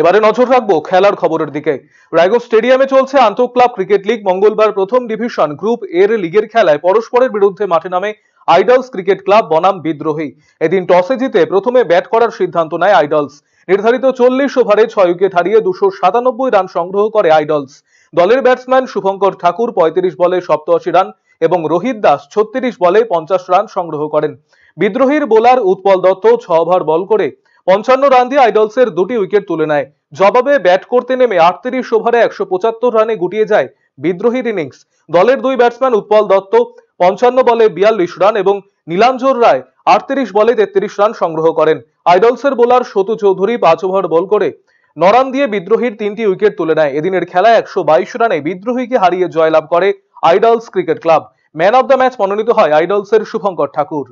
এবারে নজর রাখবো খেলার খবরের দিকে রায়গঞ্জ স্টেডিয়ামে চলছে আন্তঃ ক্লাব ক্রিকেট লিগ মঙ্গলবার প্রথম ডিভিশন গ্রুপ এর লিগের খেলায় পরস্পরের বিরুদ্ধে মাঠে নামে আইডলস ক্রিকেট ক্লাব বনাম বিদ্রোহী এদিন টসে জিতে প্রথমে ব্যাট করার সিদ্ধান্ত নেয় আইডলস নির্ধারিত চল্লিশ ওভারে ছয় উইকেট হারিয়ে দুশো সাতানব্বই রান সংগ্রহ করে আইডলস দলের ব্যাটসম্যান শুভঙ্কর ঠাকুর পঁয়ত্রিশ বলে সপ্তআশি রান এবং রোহিত দাস ছত্রিশ বলে পঞ্চাশ রান সংগ্রহ করেন বিদ্রোহীর বোলার উৎপল দত্ত ছ ওভার বল করে পঞ্চান্ন রান দিয়ে আইডলসের দুটি উইকেট তুলে নেয় জবাবে ব্যাট করতে নেমে আটত্রিশ ওভারে একশো পঁচাত্তর রানে গুটিয়ে যায় বিদ্রোহীর ইনিংস দলের দুই ব্যাটসম্যান উৎপল দত্ত পঞ্চান্ন বলে বিয়াল্লিশ রান এবং নীলাঞ্জর রায় আটত্রিশ বলে তেত্রিশ রান সংগ্রহ করেন আইডলসের বোলার সতু চৌধুরী পাঁচ ওভার বল করে নরান দিয়ে বিদ্রোহীর তিনটি উইকেট তুলে নেয় এদিনের খেলায় একশো বাইশ রানে বিদ্রোহীকে হারিয়ে জয়লাভ করে Idols cricket club man of the match মনোনীত হয় আইডলসের শুভঙ্কর ঠাকুর